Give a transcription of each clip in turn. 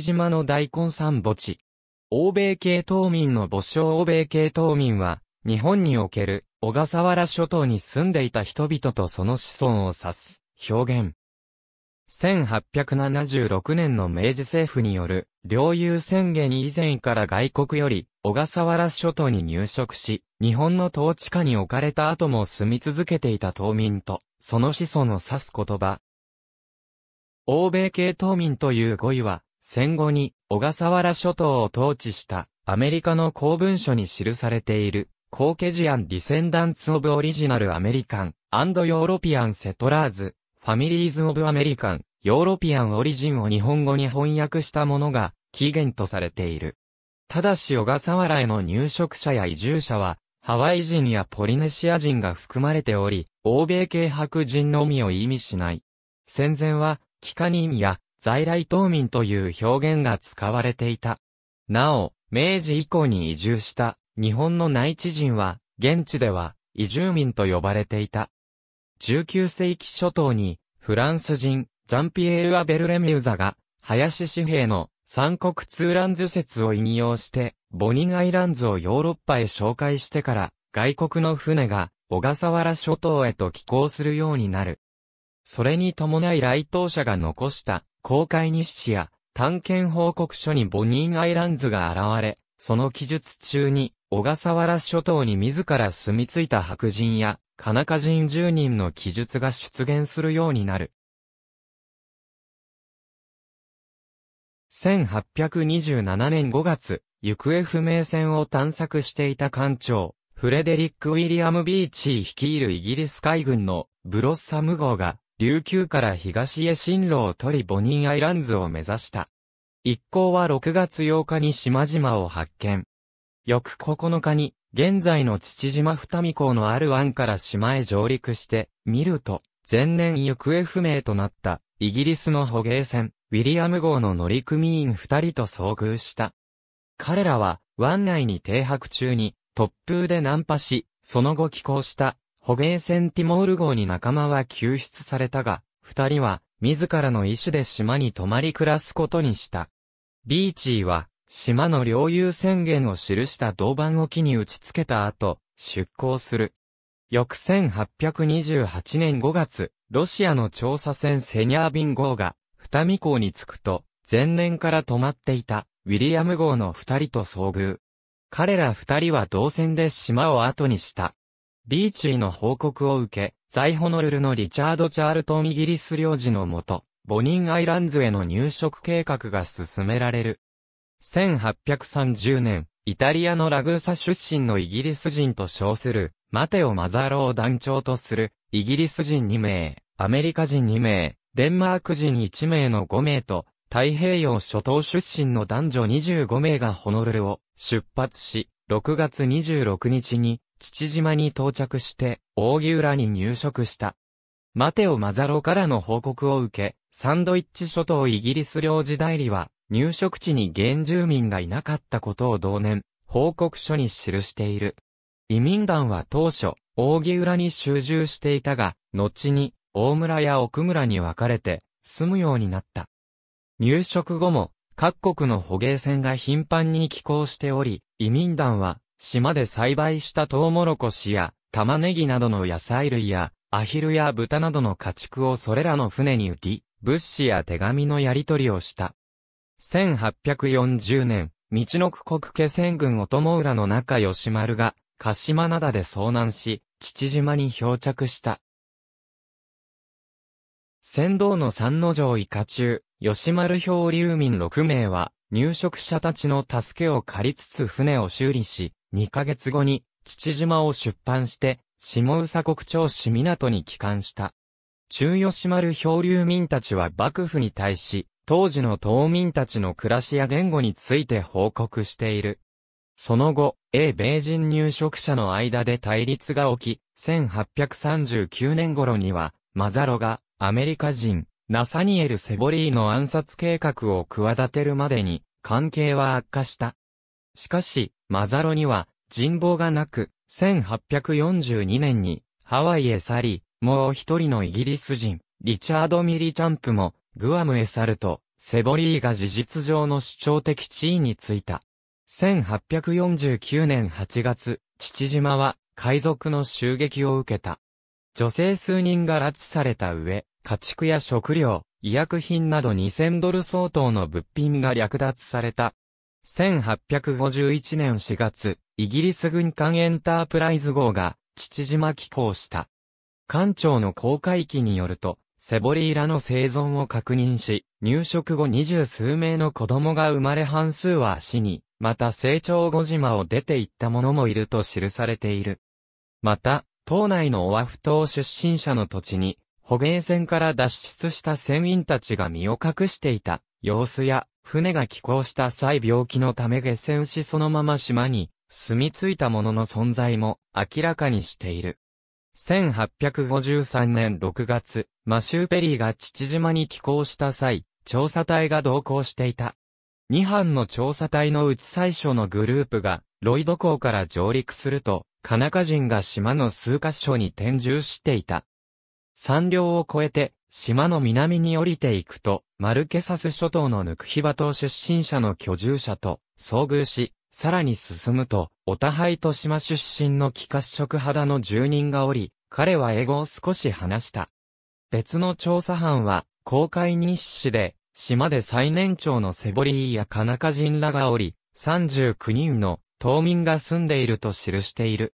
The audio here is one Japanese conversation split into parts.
島の大根産墓地。欧米系島民の墓所欧米系島民は、日本における小笠原諸島に住んでいた人々とその子孫を指す表現。1876年の明治政府による領有宣言以前から外国より小笠原諸島に入植し、日本の統治下に置かれた後も住み続けていた島民と、その子孫を指す言葉。欧米系島民という語彙は、戦後に小笠原諸島を統治したアメリカの公文書に記されている、コーケジアン・ディセンダンツ・オブ・オリジナル・アメリカン、アンド・ヨーロピアン・セトラーズ、ファミリーズ・オブ・アメリカン、ヨーロピアン・オリジンを日本語に翻訳したものが、起源とされている。ただし小笠原への入植者や移住者は、ハワイ人やポリネシア人が含まれており、欧米系白人のみを意味しない。戦前は、帰化人や在来島民という表現が使われていた。なお、明治以降に移住した日本の内地人は、現地では移住民と呼ばれていた。19世紀初頭にフランス人ジャンピエール・アベル・レミューザが林紙幣の三国通ン図説を引用してボニンアイランズをヨーロッパへ紹介してから外国の船が小笠原諸島へと寄港するようになる。それに伴い来島者が残した公開日誌や探検報告書にボニーアイランズが現れ、その記述中に、小笠原諸島に自ら住み着いた白人や、カナカ人住人の記述が出現するようになる。1827年5月、行方不明船を探索していた艦長、フレデリック・ウィリアム・ビーチー率いるイギリス海軍のブロッサム号が琉球から東へ進路を取りボニーアイランズを目指した。一行は6月8日に島々を発見。翌9日に、現在の父島二見港のある湾から島へ上陸して、見ると、前年行方不明となった、イギリスの捕鯨船、ウィリアム号の乗組員二人と遭遇した。彼らは、湾内に停泊中に、突風で難破し、その後寄港した、捕鯨船ティモール号に仲間は救出されたが、二人は自らの意志で島に泊まり暮らすことにした。ビーチーは島の領有宣言を記した銅板を木に打ち付けた後、出港する。翌1828年5月、ロシアの調査船セニャービン号が、二見港に着くと、前年から泊まっていた、ウィリアム号の二人と遭遇。彼ら二人は同船で島を後にした。ビーチーの報告を受け、在ホノルルのリチャード・チャールトンイギリス領事のもと、ボニンアイランズへの入植計画が進められる。1830年、イタリアのラグーサ出身のイギリス人と称する、マテオ・マザーロを団長とする、イギリス人2名、アメリカ人2名、デンマーク人1名の5名と、太平洋諸島出身の男女25名がホノルルを出発し、6月26日に父島に到着して、扇浦に入植した。マテオ・マザロからの報告を受け、サンドイッチ諸島イギリス領事代理は、入植地に原住民がいなかったことを同年、報告書に記している。移民団は当初、扇浦に集中していたが、後に、大村や奥村に分かれて、住むようになった。入植後も、各国の捕鯨船が頻繁に寄港しており、移民団は、島で栽培したトウモロコシや、玉ねぎなどの野菜類や、アヒルや豚などの家畜をそれらの船に売り、物資や手紙のやり取りをした。1840年、道の国国家戦軍おも浦の中吉丸が、鹿島灘で遭難し、父島に漂着した。船頭の三の城以下中、吉丸漂流民6名は、入植者たちの助けを借りつつ船を修理し、2ヶ月後に、父島を出版して、下宇佐国町市港に帰還した。中吉丸漂流民たちは幕府に対し、当時の島民たちの暮らしや言語について報告している。その後、英米人入植者の間で対立が起き、1839年頃には、マザロが、アメリカ人、ナサニエル・セボリーの暗殺計画を企てるまでに、関係は悪化した。しかし、マザロには人望がなく、1842年にハワイへ去り、もう一人のイギリス人、リチャード・ミリチャンプもグアムへ去ると、セボリーが事実上の主張的地位についた。1849年8月、父島は海賊の襲撃を受けた。女性数人が拉致された上、家畜や食料、医薬品など2000ドル相当の物品が略奪された1851年4月、イギリス軍艦エンタープライズ号が、父島寄港した。艦長の公開機によると、セボリーラの生存を確認し、入植後二十数名の子供が生まれ半数は死に、また成長後島を出て行った者もいると記されている。また、島内のオアフ島出身者の土地に、捕鯨船から脱出した船員たちが身を隠していた様子や、船が寄港した際病気のため下船しそのまま島に住み着いたものの存在も明らかにしている。1853年6月、マシューペリーが父島に寄港した際、調査隊が同行していた。2班の調査隊のうち最初のグループが、ロイド港から上陸すると、カナカ人が島の数カ所に転住していた。3両を超えて、島の南に降りていくと、マルケサス諸島のヌクヒバ島出身者の居住者と遭遇し、さらに進むと、オタハイと島出身の気化色肌の住人がおり、彼は英語を少し話した。別の調査班は、公開日誌で、島で最年長のセボリーやカナカ人らがおり、39人の島民が住んでいると記している。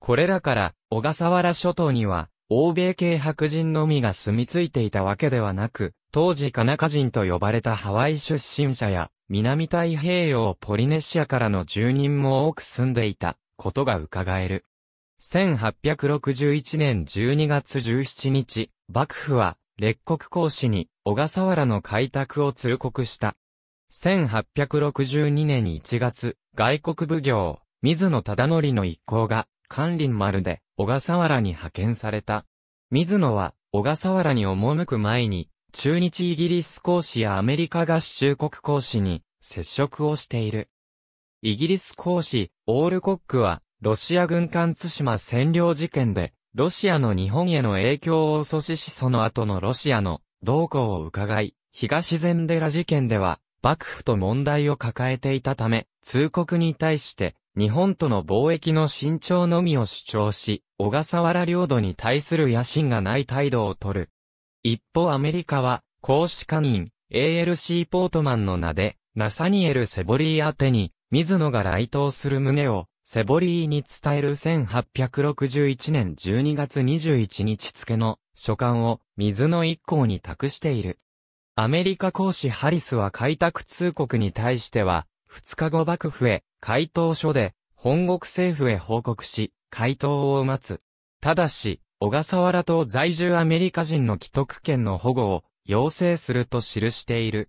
これらから、小笠原諸島には、欧米系白人のみが住み着いていたわけではなく、当時カナカ人と呼ばれたハワイ出身者や、南太平洋ポリネシアからの住人も多く住んでいたことが伺える。1861年12月17日、幕府は列国公使に小笠原の開拓を通告した。1862年1月、外国奉行、水野忠則の一行が関林丸で小笠原に派遣された。水野は小笠原に赴く前に、中日イギリス講師やアメリカ合衆国講師に接触をしている。イギリス講師、オールコックは、ロシア軍艦津島占領事件で、ロシアの日本への影響を阻止しその後のロシアの動向を伺い、東禅寺事件では、幕府と問題を抱えていたため、通告に対して、日本との貿易の慎重のみを主張し、小笠原領土に対する野心がない態度をとる。一方アメリカは、公使官員、ALC ポートマンの名で、ナサニエル・セボリー宛てに、水野が来島する旨を、セボリーに伝える1861年12月21日付の書簡を水野一行に託している。アメリカ公使ハリスは開拓通告に対しては、二日後幕府へ、回答書で、本国政府へ報告し、回答を待つ。ただし、小笠原と在住アメリカ人の既得権の保護を要請すると記している。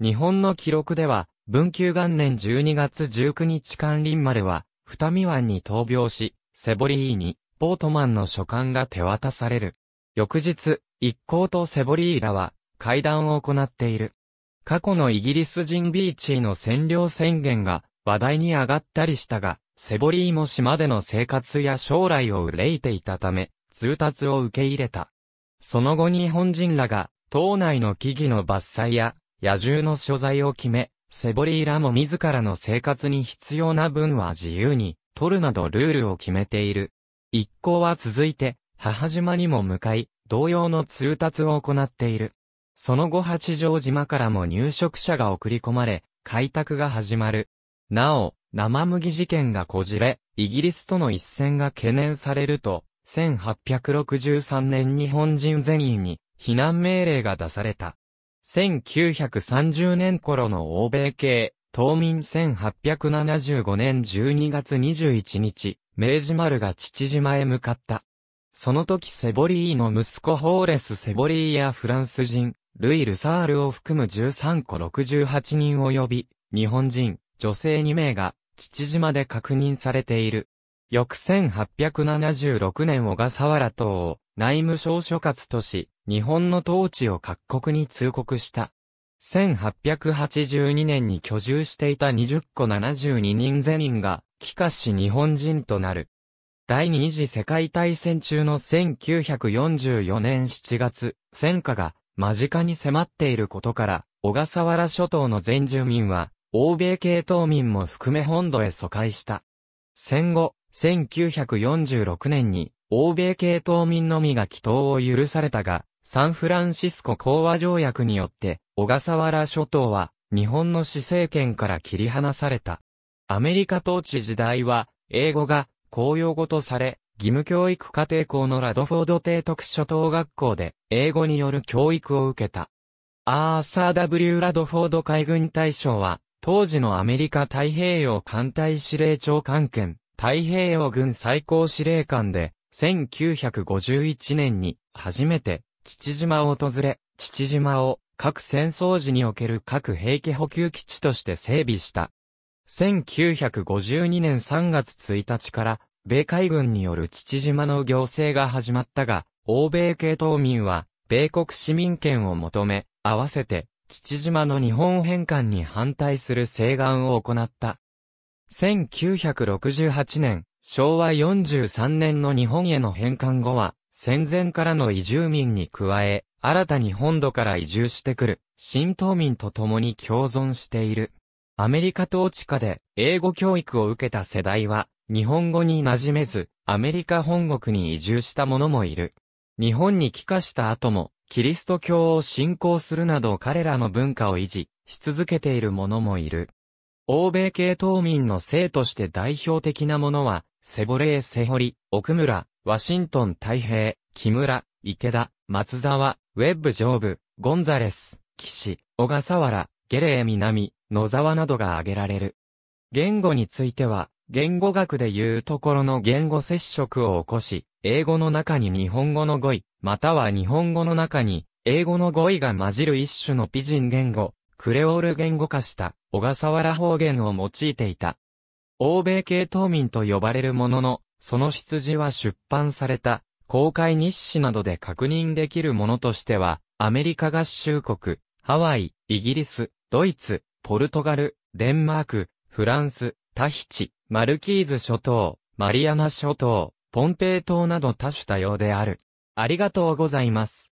日本の記録では、文久元年12月19日関林丸は、二見湾に闘病し、セボリーに、ポートマンの書簡が手渡される。翌日、一行とセボリーらは、会談を行っている。過去のイギリス人ビーチーの占領宣言が話題に上がったりしたが、セボリーも島での生活や将来を憂いていたため、通達を受け入れた。その後日本人らが、島内の木々の伐採や、野獣の所在を決め、セボリーらも自らの生活に必要な分は自由に、取るなどルールを決めている。一行は続いて、母島にも向かい、同様の通達を行っている。その後八丈島からも入植者が送り込まれ、開拓が始まる。なお、生麦事件がこじれ、イギリスとの一戦が懸念されると、1863年日本人全員に避難命令が出された。1930年頃の欧米系、島民1875年12月21日、明治丸が父島へ向かった。その時セボリーの息子ホーレス・セボリーやフランス人、ルイ・ルサールを含む13個68人及び、日本人、女性2名が、父島で確認されている。翌1876年小笠原島を内務省所轄とし、日本の統治を各国に通告した。1882年に居住していた20個72人全員が、帰化し日本人となる。第二次世界大戦中の1944年7月、戦火が間近に迫っていることから、小笠原諸島の全住民は、欧米系島民も含め本土へ疎開した。戦後、1946年に、欧米系島民のみが祈祷を許されたが、サンフランシスコ講和条約によって、小笠原諸島は、日本の市政権から切り離された。アメリカ統治時代は、英語が公用語とされ、義務教育家庭校のラドフォード提督初等学校で、英語による教育を受けた。アーサー・ W・ ラドフォード海軍大将は、当時のアメリカ太平洋艦隊司令長官権、太平洋軍最高司令官で、1951年に初めて父島を訪れ、父島を各戦争時における各兵器補給基地として整備した。1952年3月1日から米海軍による父島の行政が始まったが、欧米系島民は、米国市民権を求め、合わせて、父島の日本返還に反対する請願を行った。1968年、昭和43年の日本への返還後は、戦前からの移住民に加え、新たに本土から移住してくる、新島民と共に共存している。アメリカ統治下で英語教育を受けた世代は、日本語に馴染めず、アメリカ本国に移住した者もいる。日本に帰化した後も、キリスト教を信仰するなど彼らの文化を維持し続けている者もいる。欧米系島民の性として代表的なものは、セボレー・セホリ、奥村、ワシントン・太平、木村、池田、松沢、ウェッブ・上部、ゴンザレス、岸、小笠原、ゲレー南、野沢などが挙げられる。言語については、言語学でいうところの言語接触を起こし、英語の中に日本語の語彙、または日本語の中に、英語の語彙が混じる一種のピジン言語、クレオール言語化した小笠原方言を用いていた。欧米系島民と呼ばれるものの、その出自は出版された、公開日誌などで確認できるものとしては、アメリカ合衆国、ハワイ、イギリス、ドイツ、ポルトガル、デンマーク、フランス、タヒチ、マルキーズ諸島、マリアナ諸島、ポンペイ島など多種多様である。ありがとうございます。